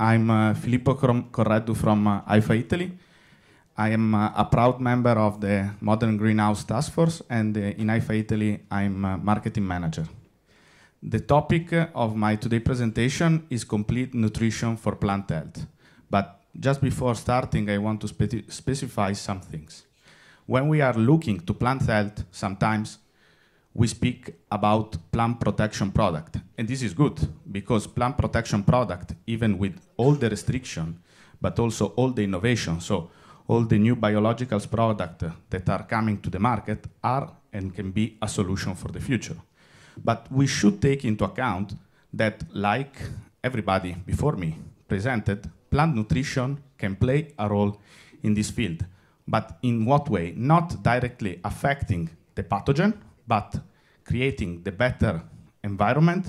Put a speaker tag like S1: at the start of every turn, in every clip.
S1: I'm uh, Filippo Corredu from uh, IFA Italy. I am uh, a proud member of the Modern Greenhouse Task Force, and uh, in IFA Italy, I'm a marketing manager. The topic of my today presentation is complete nutrition for plant health. But just before starting, I want to spe specify some things. When we are looking to plant health, sometimes we speak about plant protection product. And this is good because plant protection product, even with all the restriction, but also all the innovation, so all the new biologicals product that are coming to the market are and can be a solution for the future. But we should take into account that like everybody before me presented, plant nutrition can play a role in this field. But in what way? Not directly affecting the pathogen but creating the better environment,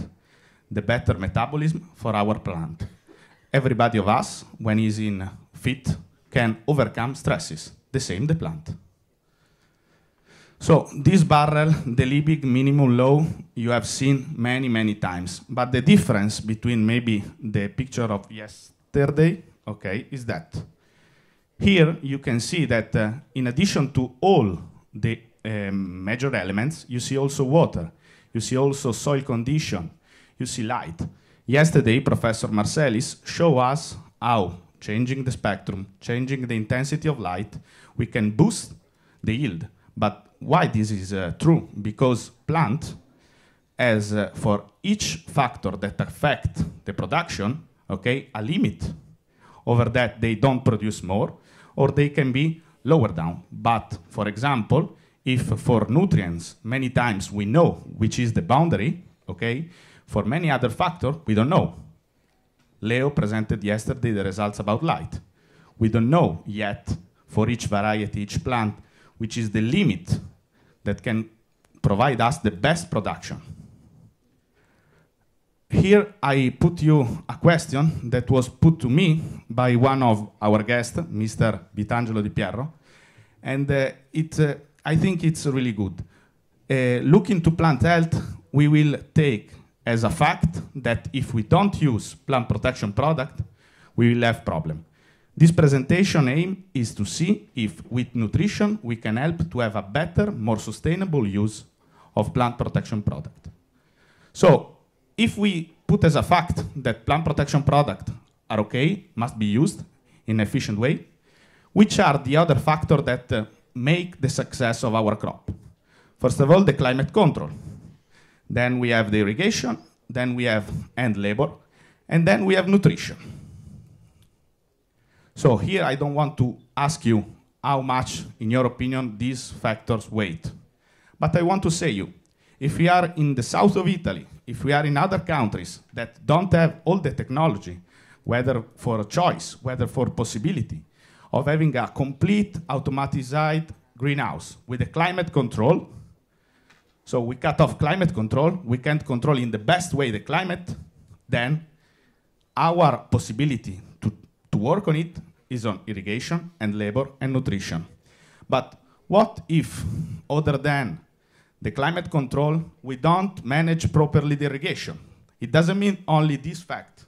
S1: the better metabolism for our plant. Everybody of us, when is in fit, can overcome stresses, the same the plant. So this barrel, the Liebig minimum low, you have seen many, many times. But the difference between maybe the picture of yesterday, okay, is that. Here you can see that uh, in addition to all the um, major elements, you see also water, you see also soil condition, you see light. Yesterday, Professor Marcelis showed us how changing the spectrum, changing the intensity of light, we can boost the yield. But why this is uh, true? Because plant has uh, for each factor that affect the production, okay, a limit over that they don't produce more or they can be lower down. But for example, if for nutrients, many times we know which is the boundary, okay, for many other factors, we don't know. Leo presented yesterday the results about light. We don't know yet for each variety, each plant, which is the limit that can provide us the best production. Here I put you a question that was put to me by one of our guests, Mr. Vitangelo Di Pierro, and uh, it uh, I think it's really good. Uh, looking to plant health, we will take as a fact that if we don't use plant protection product, we will have problem. This presentation aim is to see if with nutrition we can help to have a better, more sustainable use of plant protection product. So if we put as a fact that plant protection product are okay, must be used in efficient way, which are the other factor that uh, make the success of our crop. First of all, the climate control. Then we have the irrigation. Then we have end labor. And then we have nutrition. So here I don't want to ask you how much, in your opinion, these factors weight, But I want to say you, if we are in the south of Italy, if we are in other countries that don't have all the technology, whether for choice, whether for possibility, of having a complete automatized greenhouse with a climate control. So we cut off climate control. We can't control in the best way the climate. Then our possibility to, to work on it is on irrigation and labor and nutrition. But what if, other than the climate control, we don't manage properly the irrigation? It doesn't mean only this fact,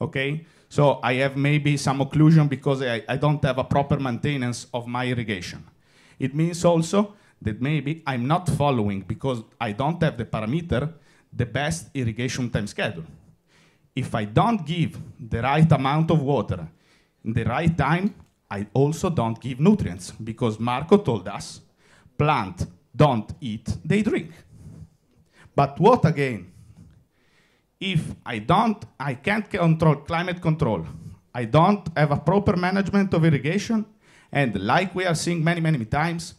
S1: okay? So I have maybe some occlusion because I, I don't have a proper maintenance of my irrigation. It means also that maybe I'm not following because I don't have the parameter, the best irrigation time schedule. If I don't give the right amount of water in the right time, I also don't give nutrients because Marco told us plant don't eat, they drink. But what again if I don't, I can't control climate control, I don't have a proper management of irrigation, and like we are seeing many, many times,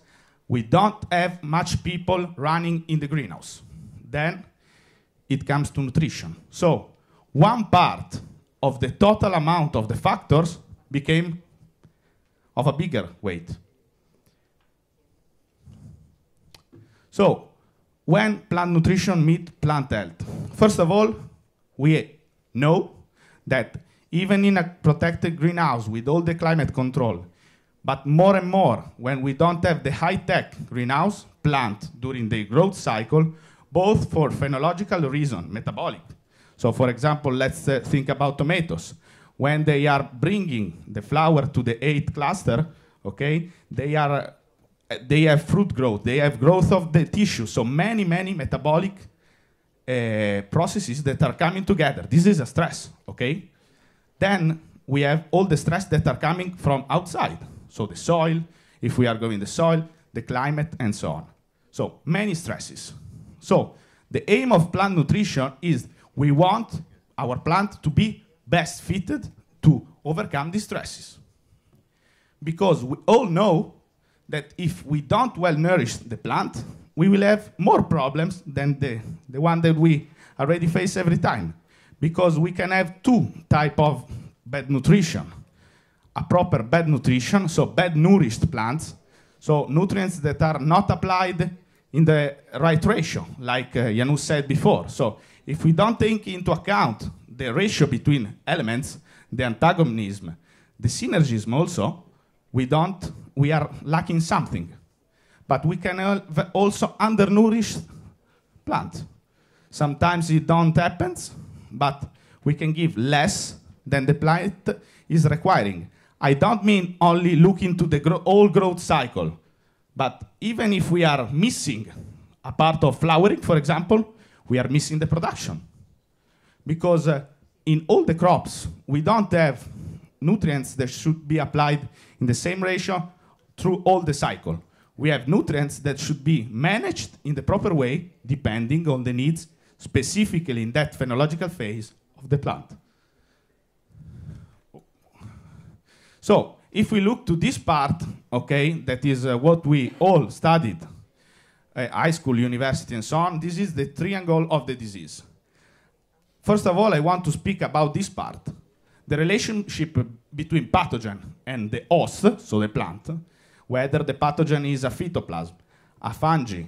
S1: we don't have much people running in the greenhouse. Then it comes to nutrition. So one part of the total amount of the factors became of a bigger weight. So when plant nutrition meet plant health, first of all, we know that even in a protected greenhouse with all the climate control, but more and more when we don't have the high-tech greenhouse plant during the growth cycle, both for phenological reason, metabolic. So for example, let's uh, think about tomatoes. When they are bringing the flower to the eighth cluster, okay, they are uh, they have fruit growth, they have growth of the tissue. So many, many metabolic uh, processes that are coming together. This is a stress, okay? Then we have all the stress that are coming from outside. So the soil, if we are going the soil, the climate, and so on. So many stresses. So the aim of plant nutrition is we want our plant to be best fitted to overcome these stresses. Because we all know that if we don't well nourish the plant, we will have more problems than the, the one that we already face every time. Because we can have two type of bad nutrition. A proper bad nutrition, so bad nourished plants, so nutrients that are not applied in the right ratio, like uh, Janus said before. So if we don't take into account the ratio between elements, the antagonism, the synergism also, we don't, we are lacking something. But we can also undernourish plants. Sometimes it don't happen, but we can give less than the plant is requiring. I don't mean only looking to the gro whole growth cycle, but even if we are missing a part of flowering, for example, we are missing the production. Because uh, in all the crops, we don't have nutrients that should be applied in the same ratio through all the cycle we have nutrients that should be managed in the proper way depending on the needs specifically in that phenological phase of the plant. So if we look to this part, okay, that is uh, what we all studied, uh, high school, university, and so on, this is the triangle of the disease. First of all, I want to speak about this part. The relationship between pathogen and the host, so the plant, whether the pathogen is a phytoplasm, a fungi,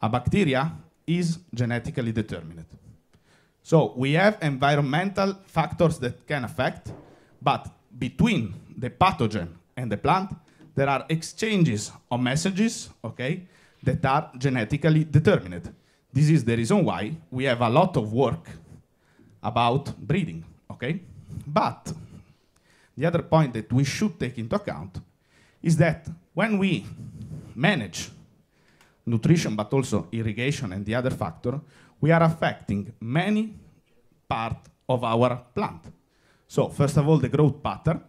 S1: a bacteria, is genetically determined. So we have environmental factors that can affect, but between the pathogen and the plant, there are exchanges of messages, okay, that are genetically determined. This is the reason why we have a lot of work about breeding, okay? But the other point that we should take into account is that when we manage nutrition, but also irrigation and the other factor, we are affecting many parts of our plant. So first of all, the growth pattern,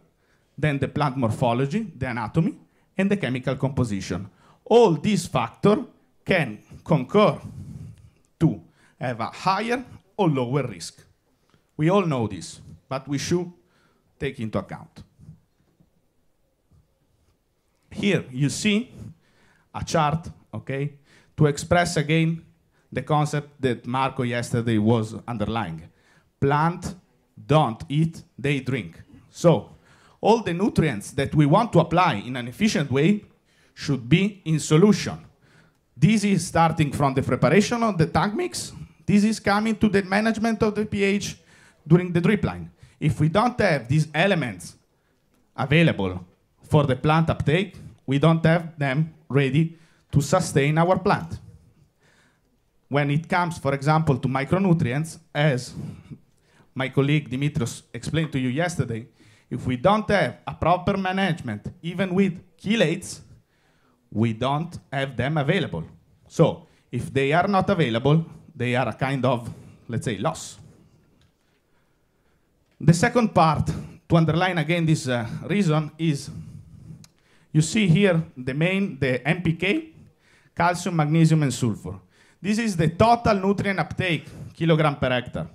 S1: then the plant morphology, the anatomy, and the chemical composition. All these factors can concur to have a higher or lower risk. We all know this, but we should take into account. Here you see a chart, okay, to express again the concept that Marco yesterday was underlying. Plant don't eat, they drink. So all the nutrients that we want to apply in an efficient way should be in solution. This is starting from the preparation of the tank mix. This is coming to the management of the pH during the drip line. If we don't have these elements available for the plant uptake, we don't have them ready to sustain our plant. When it comes, for example, to micronutrients, as my colleague Dimitris explained to you yesterday, if we don't have a proper management, even with chelates, we don't have them available. So if they are not available, they are a kind of, let's say, loss. The second part, to underline again this uh, reason, is you see here the main, the MPK, calcium, magnesium, and sulfur. This is the total nutrient uptake, kilogram per hectare.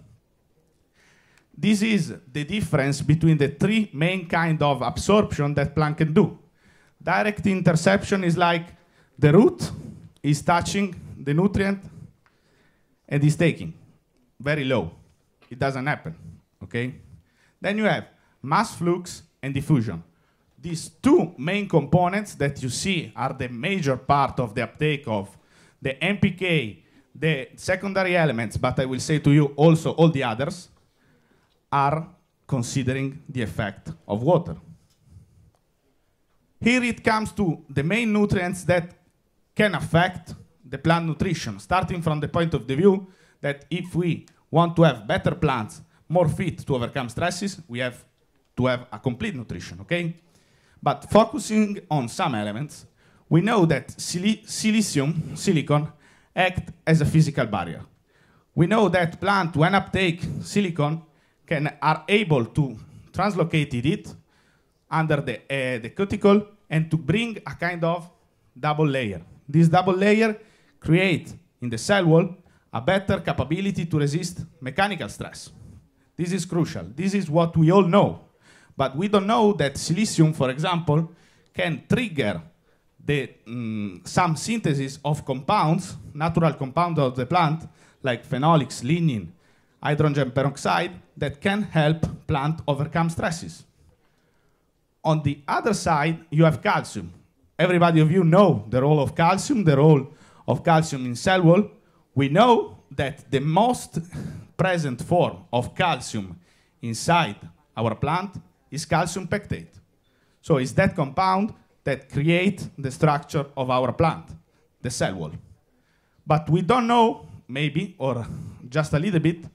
S1: This is the difference between the three main kind of absorption that plant can do. Direct interception is like the root is touching the nutrient and is taking. Very low. It doesn't happen, okay? Then you have mass flux and diffusion these two main components that you see are the major part of the uptake of the MPK, the secondary elements, but I will say to you also all the others, are considering the effect of water. Here it comes to the main nutrients that can affect the plant nutrition, starting from the point of the view that if we want to have better plants, more fit to overcome stresses, we have to have a complete nutrition, okay? But focusing on some elements, we know that sili silicium, silicon, act as a physical barrier. We know that plants, when uptake silicon, can, are able to translocate it under the, uh, the cuticle and to bring a kind of double layer. This double layer creates in the cell wall a better capability to resist mechanical stress. This is crucial. This is what we all know. But we don't know that silicium, for example, can trigger the, mm, some synthesis of compounds, natural compounds of the plant, like phenolics, lignin, hydrogen peroxide, that can help plant overcome stresses. On the other side, you have calcium. Everybody of you know the role of calcium, the role of calcium in cell wall. We know that the most present form of calcium inside our plant is calcium pectate. So it's that compound that create the structure of our plant, the cell wall. But we don't know, maybe, or just a little bit,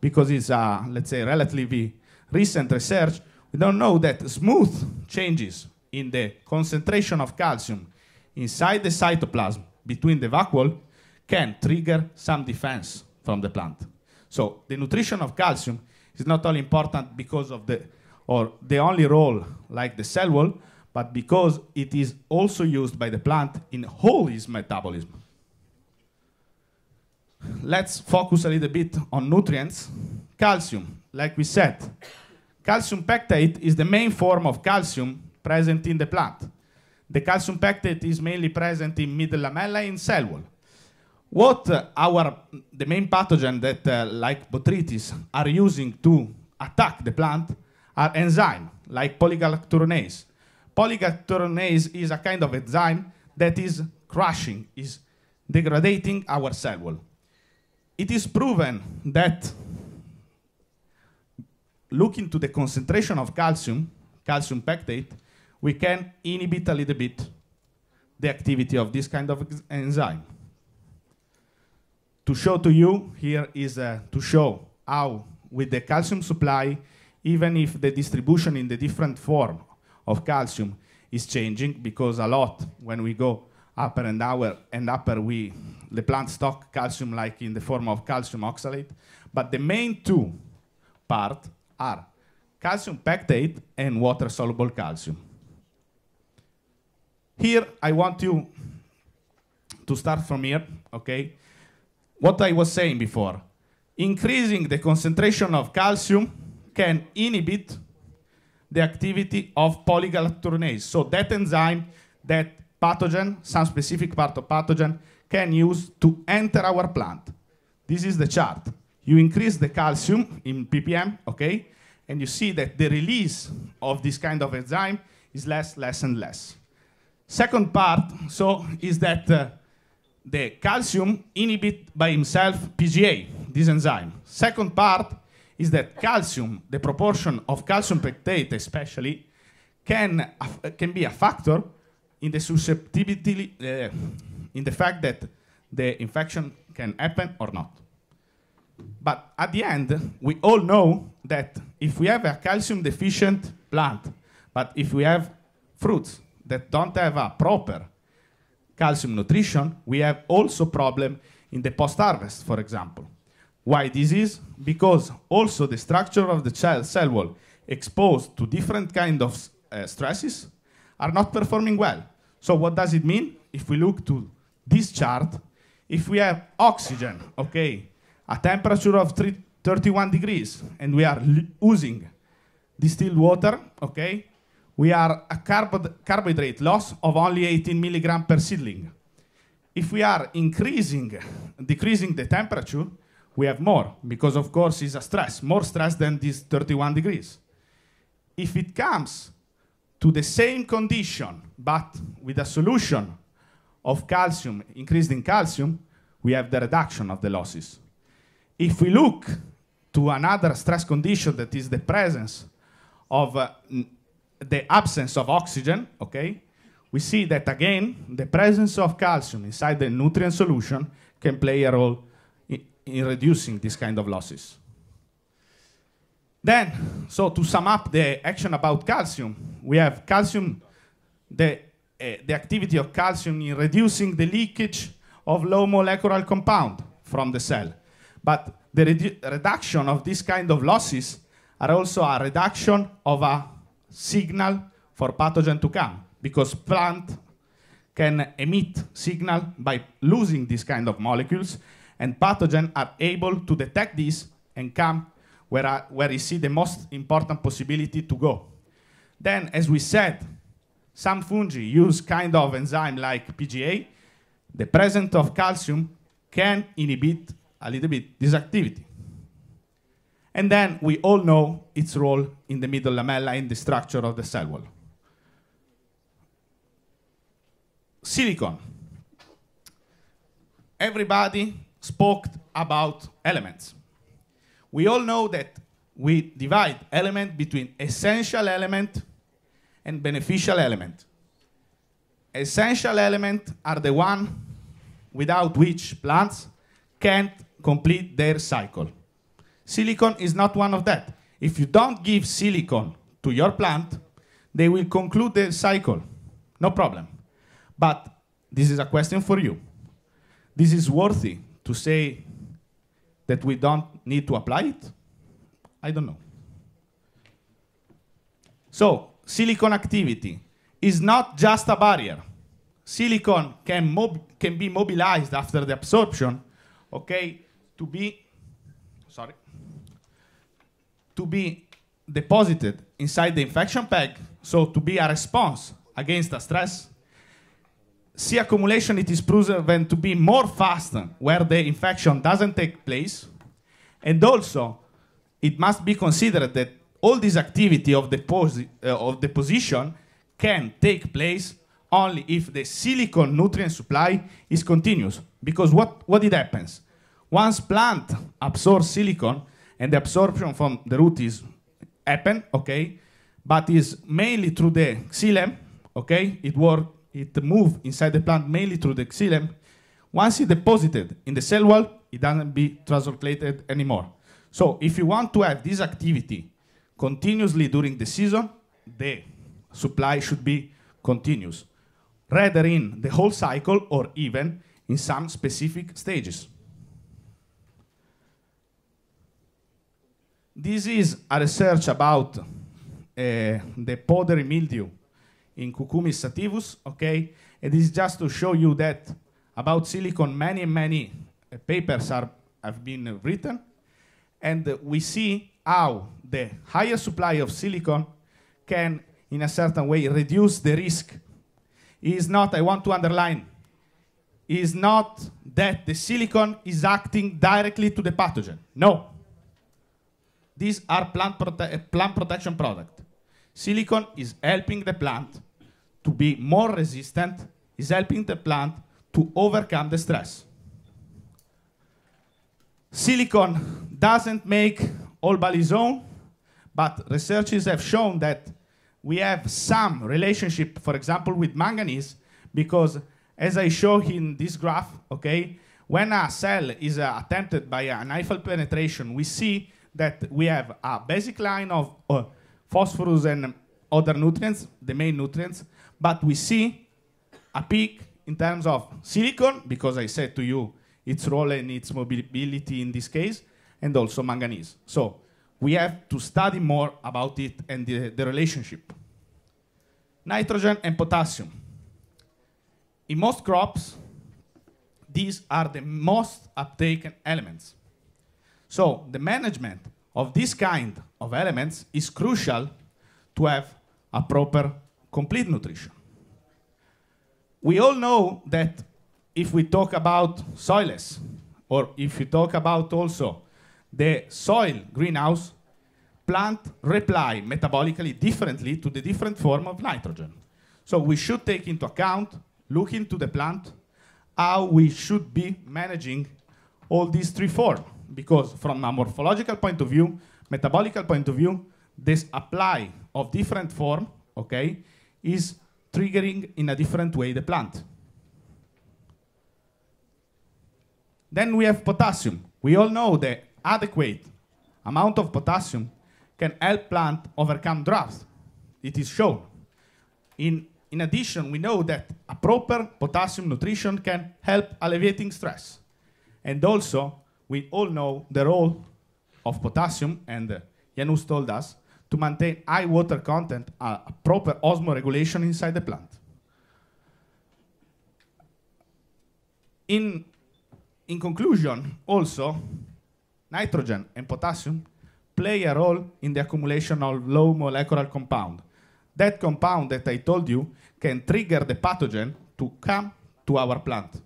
S1: because it's, uh, let's say, relatively recent research, we don't know that smooth changes in the concentration of calcium inside the cytoplasm between the vacuole can trigger some defense from the plant. So the nutrition of calcium is not only important because of the or the only role, like the cell wall, but because it is also used by the plant in all its metabolism. Let's focus a little bit on nutrients. Calcium, like we said, calcium pectate is the main form of calcium present in the plant. The calcium pectate is mainly present in middle lamella in cell wall. What uh, our, the main pathogen that, uh, like botrytis, are using to attack the plant are enzyme, like polygalacturonase. Polygalacturonase is a kind of enzyme that is crushing, is degrading our cell wall. It is proven that looking to the concentration of calcium, calcium pectate, we can inhibit a little bit the activity of this kind of enzyme. To show to you, here is uh, to show how with the calcium supply even if the distribution in the different form of calcium is changing, because a lot when we go upper and lower and upper, we the plant stock calcium like in the form of calcium oxalate. But the main two part are calcium pectate and water-soluble calcium. Here, I want you to start from here, okay? What I was saying before, increasing the concentration of calcium can inhibit the activity of polygalacturonase. So that enzyme that pathogen, some specific part of pathogen, can use to enter our plant. This is the chart. You increase the calcium in ppm, okay? And you see that the release of this kind of enzyme is less, less, and less. Second part, so, is that uh, the calcium inhibit by himself PGA, this enzyme. Second part is that calcium, the proportion of calcium pectate especially, can, can be a factor in the susceptibility, uh, in the fact that the infection can happen or not. But at the end, we all know that if we have a calcium deficient plant, but if we have fruits that don't have a proper calcium nutrition, we have also problem in the post-harvest, for example. Why this is? Because also the structure of the child cell wall exposed to different kind of uh, stresses are not performing well. So what does it mean? If we look to this chart, if we have oxygen, okay, a temperature of 31 degrees, and we are using distilled water, okay, we are a carb carbohydrate loss of only 18 milligram per seedling. If we are increasing, decreasing the temperature, we have more because of course it's a stress, more stress than this 31 degrees. If it comes to the same condition but with a solution of calcium, increased in calcium, we have the reduction of the losses. If we look to another stress condition that is the presence of uh, the absence of oxygen, okay, we see that again the presence of calcium inside the nutrient solution can play a role in reducing this kind of losses. Then, so to sum up the action about calcium, we have calcium, the, uh, the activity of calcium in reducing the leakage of low molecular compound from the cell. But the redu reduction of this kind of losses are also a reduction of a signal for pathogen to come because plant can emit signal by losing this kind of molecules and pathogen are able to detect this and come where, I, where you see the most important possibility to go. Then, as we said, some fungi use kind of enzyme like PGA. The presence of calcium can inhibit a little bit this activity. And then we all know its role in the middle lamella in the structure of the cell wall. Silicon. Everybody spoke about elements. We all know that we divide element between essential element and beneficial element. Essential element are the one without which plants can't complete their cycle. Silicon is not one of that. If you don't give silicon to your plant, they will conclude their cycle. No problem. But this is a question for you. This is worthy to say that we don't need to apply it? I don't know. So, silicon activity is not just a barrier. Silicon can, can be mobilized after the absorption, okay, to be, sorry, to be deposited inside the infection peg, so to be a response against the stress C accumulation, it is proven to be more fast where the infection doesn't take place. And also, it must be considered that all this activity of, deposi uh, of deposition can take place only if the silicon nutrient supply is continuous. Because what, what it happens? Once plant absorbs silicon and the absorption from the root is happen, okay, but is mainly through the xylem, okay, it works it moves inside the plant mainly through the xylem. Once it's deposited in the cell wall, it doesn't be translocated anymore. So if you want to have this activity continuously during the season, the supply should be continuous, rather in the whole cycle or even in some specific stages. This is a research about uh, the powdery mildew in Cucumis sativus, okay? It is just to show you that about silicon, many, many uh, papers are, have been uh, written, and uh, we see how the higher supply of silicon can, in a certain way, reduce the risk. It is not, I want to underline, is not that the silicon is acting directly to the pathogen. No. These are plant, prote uh, plant protection products. Silicon is helping the plant to be more resistant, is helping the plant to overcome the stress. Silicon doesn't make all balisone, but researchers have shown that we have some relationship, for example, with manganese, because as I show in this graph, okay, when a cell is uh, attempted by an Eiffel penetration, we see that we have a basic line of uh, phosphorus and other nutrients, the main nutrients. But we see a peak in terms of silicon, because I said to you its role and its mobility in this case, and also manganese. So we have to study more about it and the, the relationship. Nitrogen and potassium. In most crops, these are the most uptaken elements. So the management of this kind of elements is crucial to have a proper complete nutrition. We all know that if we talk about soils, or if you talk about also the soil greenhouse, plant reply metabolically differently to the different form of nitrogen. So we should take into account, look into the plant, how we should be managing all these three forms because from a morphological point of view, metabolical point of view, this apply of different form, okay, is triggering in a different way the plant. Then we have potassium. We all know the adequate amount of potassium can help plant overcome drought. It is shown. In, in addition, we know that a proper potassium nutrition can help alleviating stress. And also, we all know the role of potassium, and uh, Janus told us, to maintain high water content a uh, proper osmoregulation inside the plant. In, in conclusion, also, nitrogen and potassium play a role in the accumulation of low molecular compound. That compound that I told you can trigger the pathogen to come to our plant.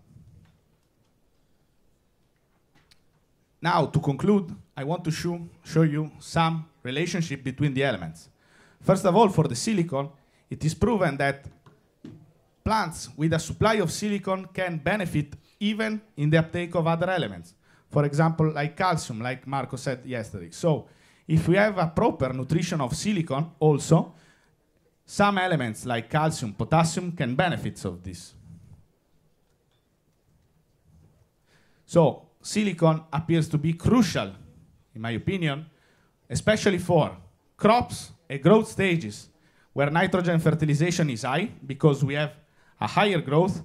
S1: Now, to conclude, I want to show, show you some relationship between the elements. First of all, for the silicon, it is proven that plants with a supply of silicon can benefit even in the uptake of other elements. For example, like calcium, like Marco said yesterday. So if we have a proper nutrition of silicon also, some elements like calcium, potassium can benefit of this. So silicon appears to be crucial, in my opinion, especially for crops and growth stages where nitrogen fertilization is high because we have a higher growth,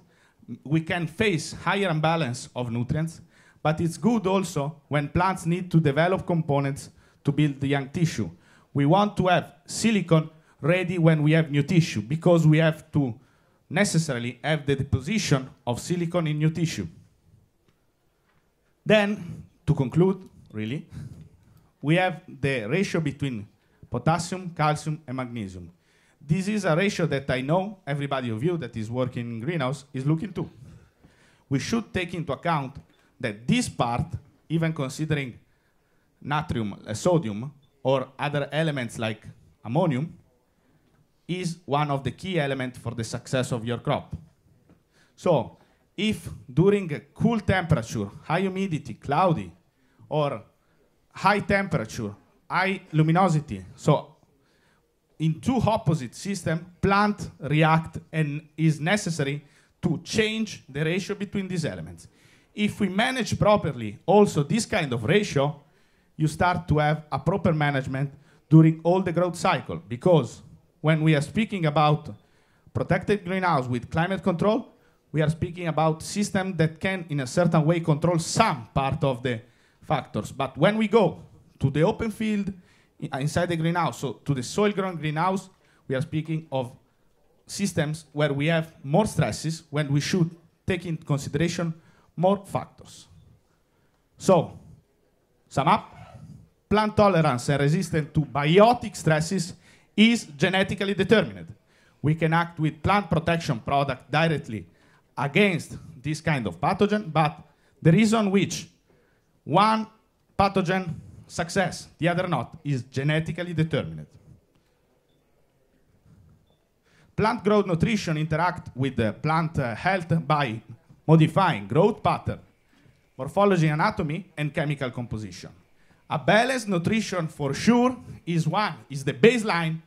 S1: we can face higher imbalance of nutrients, but it's good also when plants need to develop components to build the young tissue. We want to have silicon ready when we have new tissue because we have to necessarily have the deposition of silicon in new tissue. Then, to conclude, really, we have the ratio between potassium, calcium, and magnesium. This is a ratio that I know everybody of you that is working in greenhouse is looking to. We should take into account that this part, even considering natrium, uh, sodium, or other elements like ammonium, is one of the key elements for the success of your crop. So if during a cool temperature, high humidity, cloudy, or high temperature, high luminosity, so in two opposite systems, plant react and is necessary to change the ratio between these elements. If we manage properly also this kind of ratio, you start to have a proper management during all the growth cycle because when we are speaking about protected greenhouse with climate control, we are speaking about systems that can, in a certain way, control some part of the factors. But when we go to the open field, uh, inside the greenhouse, so to the soil ground greenhouse, we are speaking of systems where we have more stresses when we should take into consideration more factors. So, sum up, plant tolerance and resistance to biotic stresses is genetically determined. We can act with plant protection product directly against this kind of pathogen, but the reason which one pathogen success, the other not, is genetically determined. Plant growth nutrition interact with the plant uh, health by modifying growth pattern, morphology anatomy, and chemical composition. A balanced nutrition for sure is one, is the baseline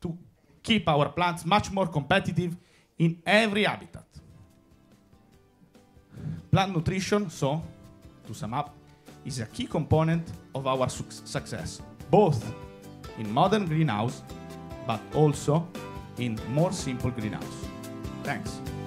S1: to keep our plants much more competitive in every habitat plant nutrition, so, to sum up, is a key component of our su success, both in modern greenhouse, but also in more simple greenhouse. Thanks.